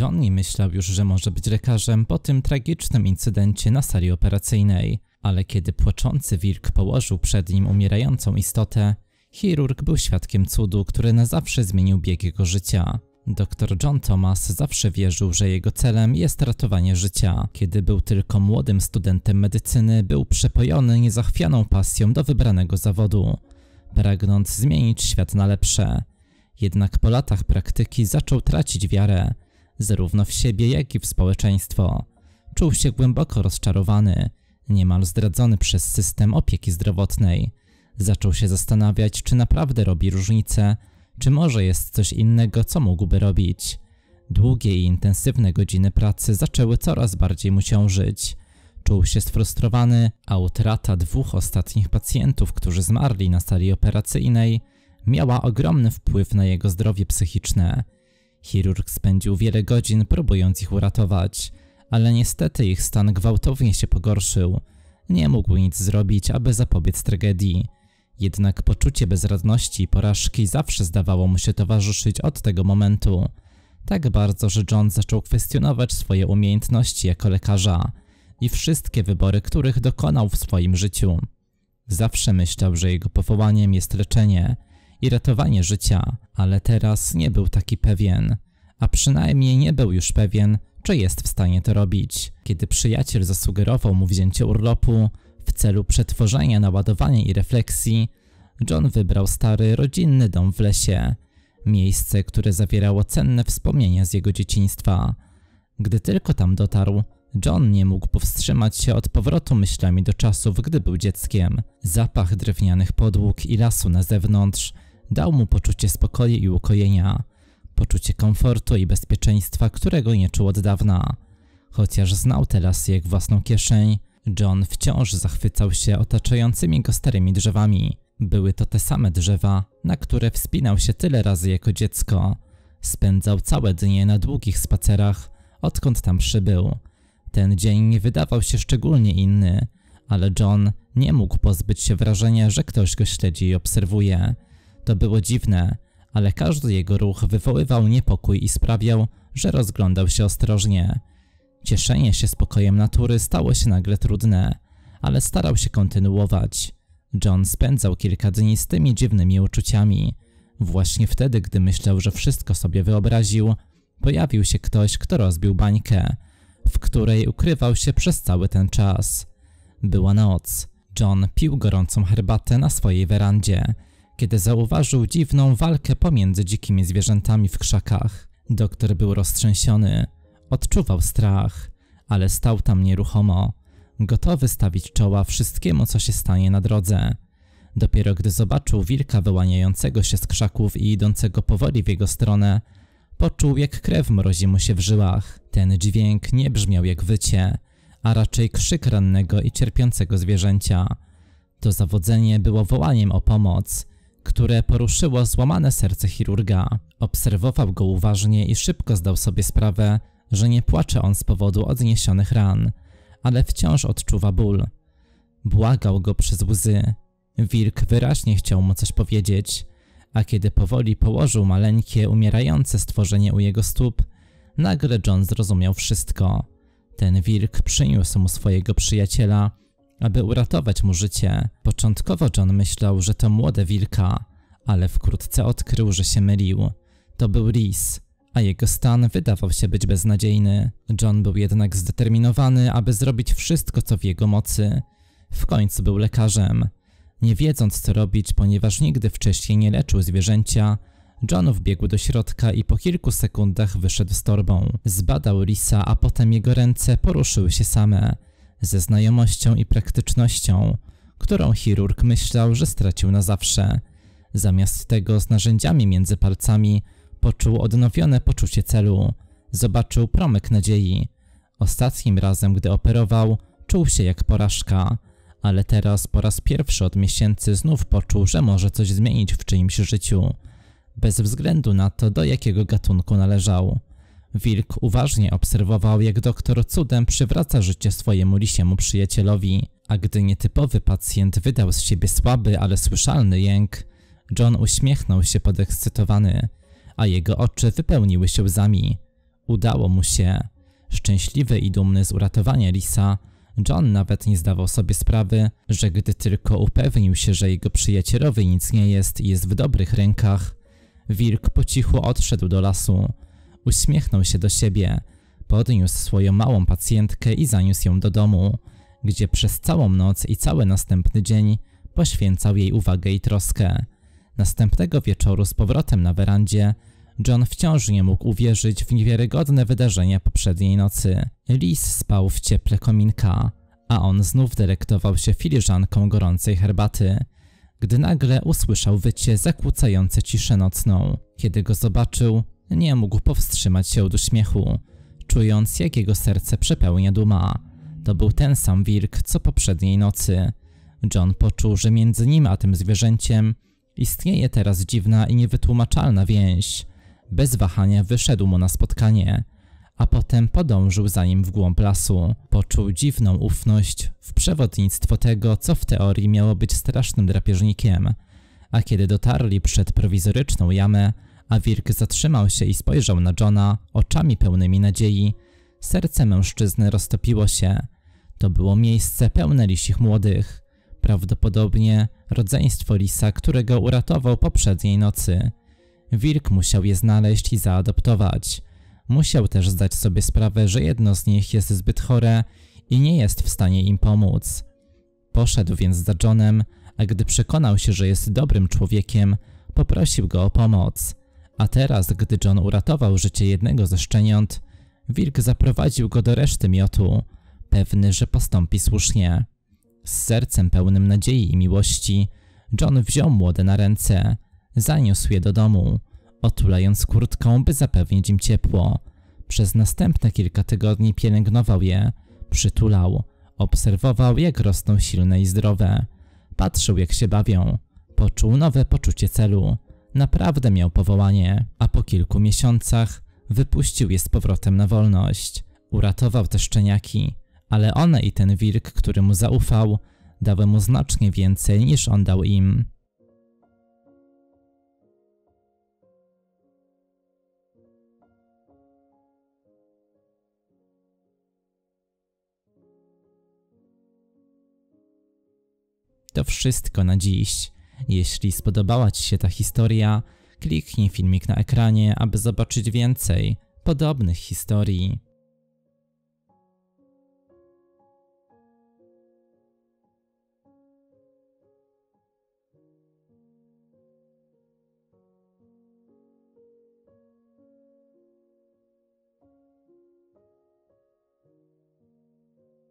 Johnny myślał już, że może być lekarzem po tym tragicznym incydencie na sali operacyjnej, ale kiedy płaczący wilk położył przed nim umierającą istotę, chirurg był świadkiem cudu, który na zawsze zmienił bieg jego życia. Dr John Thomas zawsze wierzył, że jego celem jest ratowanie życia. Kiedy był tylko młodym studentem medycyny, był przepojony niezachwianą pasją do wybranego zawodu, pragnąc zmienić świat na lepsze. Jednak po latach praktyki zaczął tracić wiarę, zarówno w siebie, jak i w społeczeństwo. Czuł się głęboko rozczarowany, niemal zdradzony przez system opieki zdrowotnej. Zaczął się zastanawiać, czy naprawdę robi różnicę, czy może jest coś innego, co mógłby robić. Długie i intensywne godziny pracy zaczęły coraz bardziej mu ciążyć. Czuł się sfrustrowany, a utrata dwóch ostatnich pacjentów, którzy zmarli na sali operacyjnej, miała ogromny wpływ na jego zdrowie psychiczne. Chirurg spędził wiele godzin próbując ich uratować, ale niestety ich stan gwałtownie się pogorszył. Nie mógł nic zrobić, aby zapobiec tragedii. Jednak poczucie bezradności i porażki zawsze zdawało mu się towarzyszyć od tego momentu. Tak bardzo, że John zaczął kwestionować swoje umiejętności jako lekarza i wszystkie wybory, których dokonał w swoim życiu. Zawsze myślał, że jego powołaniem jest leczenie i ratowanie życia, ale teraz nie był taki pewien, a przynajmniej nie był już pewien, czy jest w stanie to robić. Kiedy przyjaciel zasugerował mu wzięcie urlopu w celu przetworzenia naładowania i refleksji, John wybrał stary, rodzinny dom w lesie. Miejsce, które zawierało cenne wspomnienia z jego dzieciństwa. Gdy tylko tam dotarł, John nie mógł powstrzymać się od powrotu myślami do czasów, gdy był dzieckiem. Zapach drewnianych podłóg i lasu na zewnątrz dał mu poczucie spokoju i ukojenia, poczucie komfortu i bezpieczeństwa, którego nie czuł od dawna. Chociaż znał teraz jak własną kieszeń, John wciąż zachwycał się otaczającymi go starymi drzewami. Były to te same drzewa, na które wspinał się tyle razy jako dziecko. Spędzał całe dnie na długich spacerach, odkąd tam przybył. Ten dzień nie wydawał się szczególnie inny, ale John nie mógł pozbyć się wrażenia, że ktoś go śledzi i obserwuje. To było dziwne, ale każdy jego ruch wywoływał niepokój i sprawiał, że rozglądał się ostrożnie. Cieszenie się spokojem natury stało się nagle trudne, ale starał się kontynuować. John spędzał kilka dni z tymi dziwnymi uczuciami. Właśnie wtedy, gdy myślał, że wszystko sobie wyobraził, pojawił się ktoś, kto rozbił bańkę, w której ukrywał się przez cały ten czas. Była noc. John pił gorącą herbatę na swojej werandzie, kiedy zauważył dziwną walkę pomiędzy dzikimi zwierzętami w krzakach, doktor był roztrzęsiony. Odczuwał strach, ale stał tam nieruchomo, gotowy stawić czoła wszystkiemu, co się stanie na drodze. Dopiero gdy zobaczył wilka wyłaniającego się z krzaków i idącego powoli w jego stronę, poczuł jak krew mrozi mu się w żyłach. Ten dźwięk nie brzmiał jak wycie, a raczej krzyk rannego i cierpiącego zwierzęcia. To zawodzenie było wołaniem o pomoc, które poruszyło złamane serce chirurga. Obserwował go uważnie i szybko zdał sobie sprawę, że nie płacze on z powodu odniesionych ran, ale wciąż odczuwa ból. Błagał go przez łzy. Wilk wyraźnie chciał mu coś powiedzieć, a kiedy powoli położył maleńkie, umierające stworzenie u jego stóp, nagle John zrozumiał wszystko. Ten wilk przyniósł mu swojego przyjaciela, aby uratować mu życie, początkowo John myślał, że to młode wilka, ale wkrótce odkrył, że się mylił. To był lis, a jego stan wydawał się być beznadziejny. John był jednak zdeterminowany, aby zrobić wszystko, co w jego mocy. W końcu był lekarzem. Nie wiedząc, co robić, ponieważ nigdy wcześniej nie leczył zwierzęcia, John wbiegł do środka i po kilku sekundach wyszedł z torbą. Zbadał lisa, a potem jego ręce poruszyły się same ze znajomością i praktycznością, którą chirurg myślał, że stracił na zawsze. Zamiast tego z narzędziami między palcami poczuł odnowione poczucie celu. Zobaczył promyk nadziei. Ostatnim razem, gdy operował, czuł się jak porażka, ale teraz po raz pierwszy od miesięcy znów poczuł, że może coś zmienić w czyimś życiu, bez względu na to, do jakiego gatunku należał. Wilk uważnie obserwował, jak doktor cudem przywraca życie swojemu lisiemu przyjacielowi, a gdy nietypowy pacjent wydał z siebie słaby, ale słyszalny jęk, John uśmiechnął się podekscytowany, a jego oczy wypełniły się łzami. Udało mu się. Szczęśliwy i dumny z uratowania lisa, John nawet nie zdawał sobie sprawy, że gdy tylko upewnił się, że jego przyjacielowi nic nie jest i jest w dobrych rękach, wilk po cichu odszedł do lasu, Uśmiechnął się do siebie, podniósł swoją małą pacjentkę i zaniósł ją do domu, gdzie przez całą noc i cały następny dzień poświęcał jej uwagę i troskę. Następnego wieczoru z powrotem na werandzie John wciąż nie mógł uwierzyć w niewiarygodne wydarzenia poprzedniej nocy. Lis spał w cieple kominka, a on znów delektował się filiżanką gorącej herbaty, gdy nagle usłyszał wycie zakłócające ciszę nocną. Kiedy go zobaczył, nie mógł powstrzymać się od uśmiechu, czując jak jego serce przepełnia duma. To był ten sam wilk, co poprzedniej nocy. John poczuł, że między nim a tym zwierzęciem istnieje teraz dziwna i niewytłumaczalna więź. Bez wahania wyszedł mu na spotkanie, a potem podążył za nim w głąb lasu. Poczuł dziwną ufność w przewodnictwo tego, co w teorii miało być strasznym drapieżnikiem. A kiedy dotarli przed prowizoryczną jamę, a Wirk zatrzymał się i spojrzał na Johna oczami pełnymi nadziei. Serce mężczyzny roztopiło się. To było miejsce pełne lisich młodych. Prawdopodobnie rodzeństwo lisa, którego uratował poprzedniej nocy. Wilk musiał je znaleźć i zaadoptować. Musiał też zdać sobie sprawę, że jedno z nich jest zbyt chore i nie jest w stanie im pomóc. Poszedł więc za Johnem, a gdy przekonał się, że jest dobrym człowiekiem, poprosił go o pomoc. A teraz, gdy John uratował życie jednego ze szczeniąt, wilk zaprowadził go do reszty miotu, pewny, że postąpi słusznie. Z sercem pełnym nadziei i miłości, John wziął młode na ręce, zaniósł je do domu, otulając kurtką, by zapewnić im ciepło. Przez następne kilka tygodni pielęgnował je, przytulał, obserwował jak rosną silne i zdrowe. Patrzył jak się bawią, poczuł nowe poczucie celu naprawdę miał powołanie, a po kilku miesiącach wypuścił je z powrotem na wolność. Uratował te szczeniaki, ale one i ten wilk, który mu zaufał, dały mu znacznie więcej niż on dał im. To wszystko na dziś. Jeśli spodobała Ci się ta historia, kliknij filmik na ekranie, aby zobaczyć więcej podobnych historii.